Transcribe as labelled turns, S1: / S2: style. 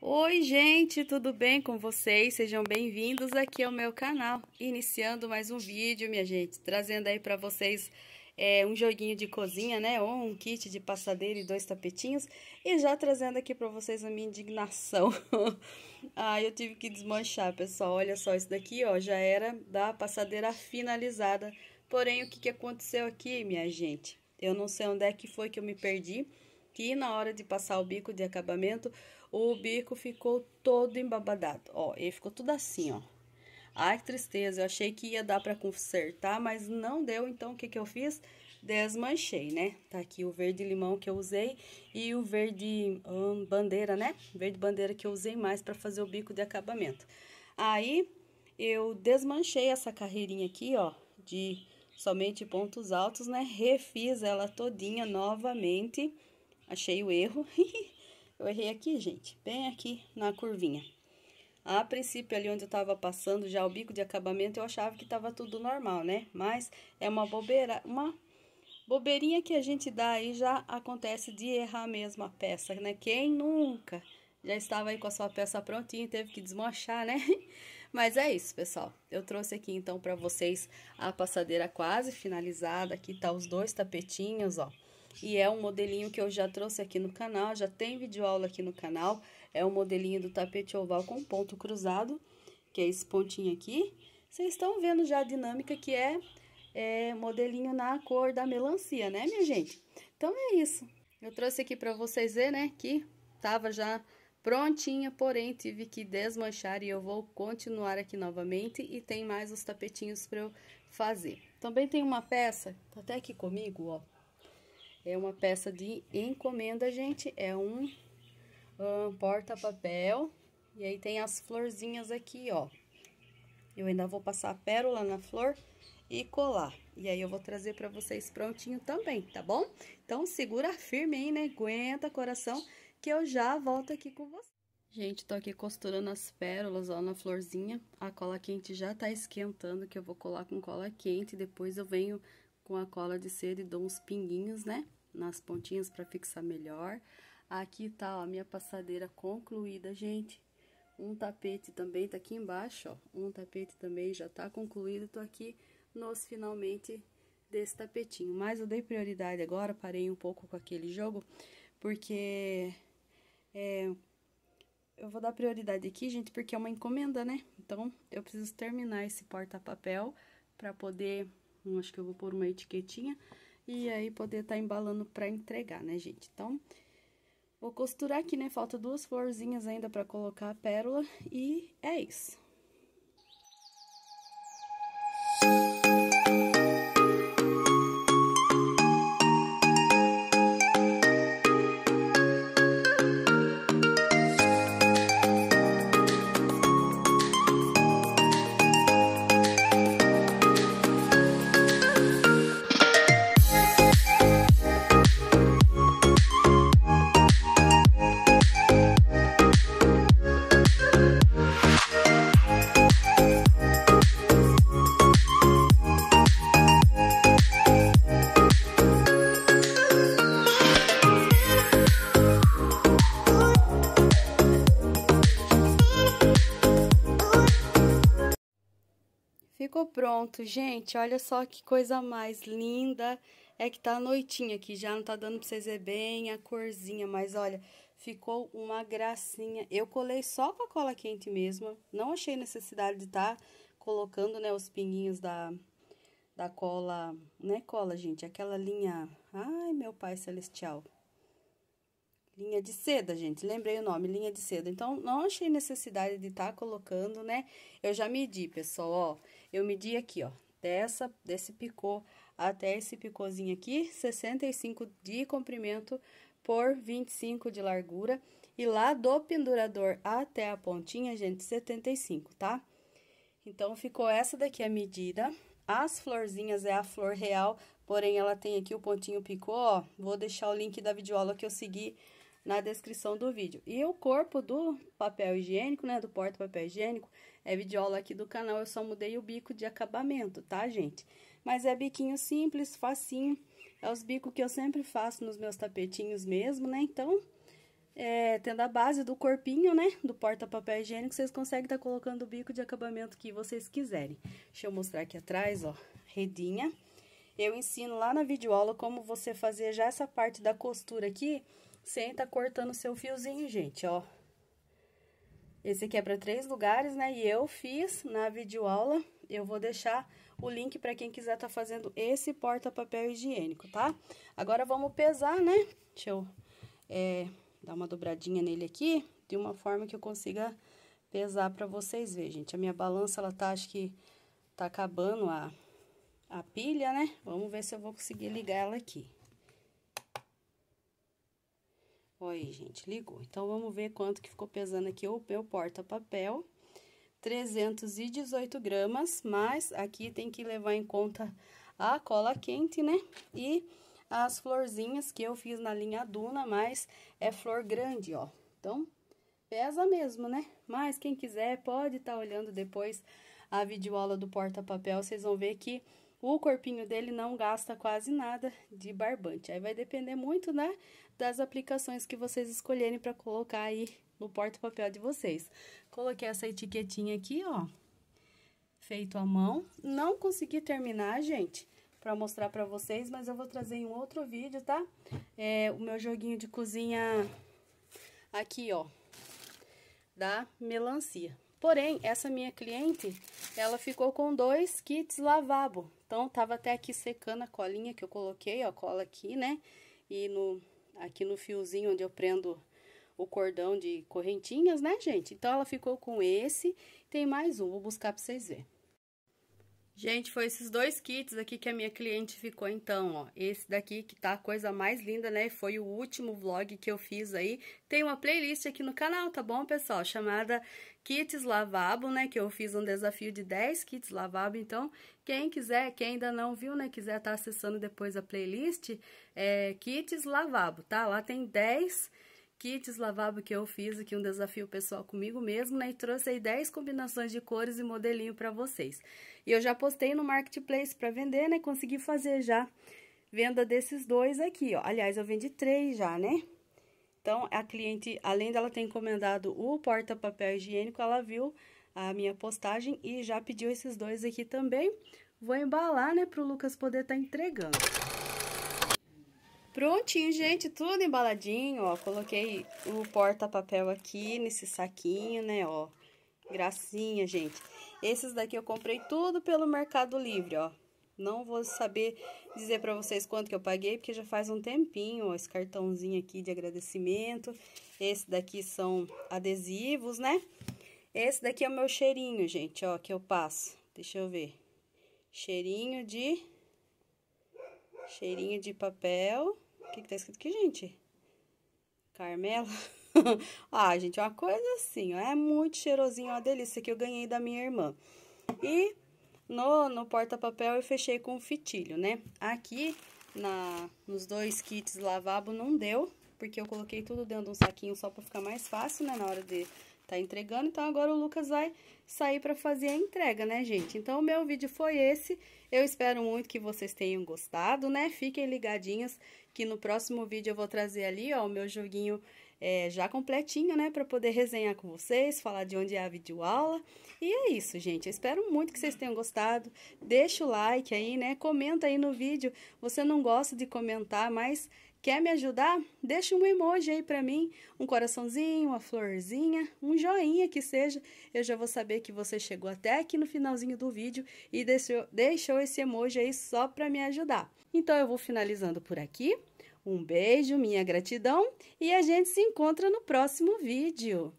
S1: Oi, gente, tudo bem com vocês? Sejam bem-vindos aqui ao meu canal. Iniciando mais um vídeo, minha gente, trazendo aí para vocês é, um joguinho de cozinha, né? Ou um kit de passadeira e dois tapetinhos. E já trazendo aqui para vocês a minha indignação. ah, eu tive que desmanchar, pessoal. Olha só, isso daqui, ó, já era da passadeira finalizada. Porém, o que, que aconteceu aqui, minha gente? Eu não sei onde é que foi que eu me perdi, que na hora de passar o bico de acabamento o bico ficou todo embabadado. Ó, ele ficou tudo assim, ó. Ai, que tristeza, eu achei que ia dar pra consertar, mas não deu, então o que que eu fiz? Desmanchei, né? Tá aqui o verde limão que eu usei e o verde hum, bandeira, né? Verde bandeira que eu usei mais pra fazer o bico de acabamento. Aí, eu desmanchei essa carreirinha aqui, ó, de somente pontos altos, né? Refiz ela todinha novamente, achei o erro, Eu errei aqui, gente, bem aqui na curvinha. A princípio, ali onde eu tava passando já o bico de acabamento, eu achava que tava tudo normal, né? Mas é uma bobeira, uma bobeirinha que a gente dá aí já acontece de errar mesmo a peça, né? Quem nunca já estava aí com a sua peça prontinha teve que desmanchar, né? Mas é isso, pessoal. Eu trouxe aqui então para vocês a passadeira quase finalizada. Aqui tá os dois tapetinhos, ó. E é um modelinho que eu já trouxe aqui no canal, já tem vídeo aula aqui no canal. É o um modelinho do tapete oval com ponto cruzado, que é esse pontinho aqui. Vocês estão vendo já a dinâmica que é, é modelinho na cor da melancia, né, minha gente? Então, é isso. Eu trouxe aqui para vocês verem, né, que tava já prontinha, porém tive que desmanchar e eu vou continuar aqui novamente e tem mais os tapetinhos para eu fazer. Também tem uma peça, tá até aqui comigo, ó, é uma peça de encomenda, gente. É um, um porta-papel. E aí tem as florzinhas aqui, ó. Eu ainda vou passar a pérola na flor e colar. E aí eu vou trazer para vocês prontinho também, tá bom? Então segura firme aí, né? Aguenta, coração, que eu já volto aqui com você. Gente, tô aqui costurando as pérolas, ó, na florzinha. A cola quente já tá esquentando, que eu vou colar com cola quente. Depois eu venho com a cola de seda e dou uns pinguinhos, né? nas pontinhas para fixar melhor. Aqui tá ó, a minha passadeira concluída, gente. Um tapete também tá aqui embaixo, ó. Um tapete também já tá concluído. Tô aqui nos finalmente desse tapetinho. Mas eu dei prioridade agora, parei um pouco com aquele jogo, porque... É, eu vou dar prioridade aqui, gente, porque é uma encomenda, né? Então, eu preciso terminar esse porta-papel para poder... Hum, acho que eu vou pôr uma etiquetinha e aí poder estar tá embalando para entregar, né, gente? Então, vou costurar aqui, né? Falta duas florzinhas ainda para colocar a pérola e é isso. ficou pronto, gente. Olha só que coisa mais linda. É que tá noitinha aqui, já não tá dando pra vocês ver bem a corzinha, mas olha, ficou uma gracinha. Eu colei só com a cola quente mesmo, não achei necessidade de estar tá colocando, né, os pinguinhos da, da cola, não é cola, gente, aquela linha, ai, meu pai celestial, linha de seda, gente, lembrei o nome, linha de seda, então, não achei necessidade de estar tá colocando, né, eu já medi, pessoal, ó, eu medi aqui, ó, dessa, desse picô até esse picôzinho aqui, 65 de comprimento por 25 de largura. E lá do pendurador até a pontinha, gente, 75, tá? Então, ficou essa daqui a medida. As florzinhas é a flor real, porém, ela tem aqui o pontinho picô, ó. Vou deixar o link da videoaula que eu segui na descrição do vídeo. E o corpo do papel higiênico, né, do porta-papel higiênico, é videoaula aqui do canal, eu só mudei o bico de acabamento, tá, gente? Mas é biquinho simples, facinho, é os bicos que eu sempre faço nos meus tapetinhos mesmo, né, então... É, tendo a base do corpinho, né, do porta-papel higiênico, vocês conseguem estar tá colocando o bico de acabamento que vocês quiserem. Deixa eu mostrar aqui atrás, ó, redinha. Eu ensino lá na videoaula como você fazer já essa parte da costura aqui, sem tá cortando seu fiozinho, gente, ó. Esse aqui é para três lugares, né? E eu fiz na videoaula. Eu vou deixar o link para quem quiser tá fazendo esse porta-papel higiênico, tá? Agora, vamos pesar, né? Deixa eu é, dar uma dobradinha nele aqui, de uma forma que eu consiga pesar para vocês verem, gente. A minha balança, ela tá, acho que tá acabando a, a pilha, né? Vamos ver se eu vou conseguir ligar ela aqui. Oi aí, gente, ligou. Então, vamos ver quanto que ficou pesando aqui o meu porta-papel. 318 gramas, mas aqui tem que levar em conta a cola quente, né? E as florzinhas que eu fiz na linha Duna, mas é flor grande, ó. Então, pesa mesmo, né? Mas quem quiser pode estar tá olhando depois a videoaula do porta-papel, vocês vão ver que o corpinho dele não gasta quase nada de barbante. Aí vai depender muito, né, das aplicações que vocês escolherem para colocar aí no porta-papel de vocês. Coloquei essa etiquetinha aqui, ó, feito à mão. Não consegui terminar, gente, para mostrar para vocês, mas eu vou trazer em um outro vídeo, tá? É, o meu joguinho de cozinha aqui, ó, da melancia. Porém, essa minha cliente, ela ficou com dois kits lavabo, então, tava até aqui secando a colinha que eu coloquei, ó, cola aqui, né? E no, aqui no fiozinho onde eu prendo o cordão de correntinhas, né, gente? Então, ela ficou com esse. Tem mais um, vou buscar pra vocês verem. Gente, foi esses dois kits aqui que a minha cliente ficou então, ó. Esse daqui que tá a coisa mais linda, né? Foi o último vlog que eu fiz aí. Tem uma playlist aqui no canal, tá bom, pessoal? Chamada Kits Lavabo, né? Que eu fiz um desafio de 10 kits lavabo. Então, quem quiser, quem ainda não viu, né? Quiser estar tá acessando depois a playlist, é Kits Lavabo, tá? Lá tem 10 kits lavável que eu fiz aqui, um desafio pessoal comigo mesmo, né? E trouxe aí 10 combinações de cores e modelinho para vocês. E eu já postei no Marketplace para vender, né? Consegui fazer já venda desses dois aqui, ó. Aliás, eu vendi três já, né? Então, a cliente, além dela ter encomendado o porta-papel higiênico, ela viu a minha postagem e já pediu esses dois aqui também. Vou embalar, né, para o Lucas poder estar tá entregando. Prontinho, gente, tudo embaladinho, ó. Coloquei o porta-papel aqui nesse saquinho, né, ó. Gracinha, gente. Esses daqui eu comprei tudo pelo Mercado Livre, ó. Não vou saber dizer para vocês quanto que eu paguei, porque já faz um tempinho, ó, esse cartãozinho aqui de agradecimento. Esse daqui são adesivos, né? Esse daqui é o meu cheirinho, gente, ó, que eu passo. Deixa eu ver. Cheirinho de... Cheirinho de papel. O que, que tá escrito aqui, gente? Carmela. ah, gente, é uma coisa assim, ó. É muito cheirosinho, é uma delícia que eu ganhei da minha irmã. E no, no porta-papel eu fechei com um fitilho, né? Aqui, na, nos dois kits lavabo não deu, porque eu coloquei tudo dentro de um saquinho só pra ficar mais fácil, né? Na hora de tá entregando. Então, agora o Lucas vai sair para fazer a entrega, né, gente? Então, o meu vídeo foi esse. Eu espero muito que vocês tenham gostado, né? Fiquem ligadinhas que no próximo vídeo eu vou trazer ali, ó, o meu joguinho é, já completinho, né? para poder resenhar com vocês, falar de onde é a videoaula. E é isso, gente. Eu espero muito que vocês tenham gostado. Deixa o like aí, né? Comenta aí no vídeo. Você não gosta de comentar, mas Quer me ajudar? Deixa um emoji aí para mim, um coraçãozinho, uma florzinha, um joinha que seja. Eu já vou saber que você chegou até aqui no finalzinho do vídeo e deixou, deixou esse emoji aí só para me ajudar. Então eu vou finalizando por aqui. Um beijo, minha gratidão e a gente se encontra no próximo vídeo.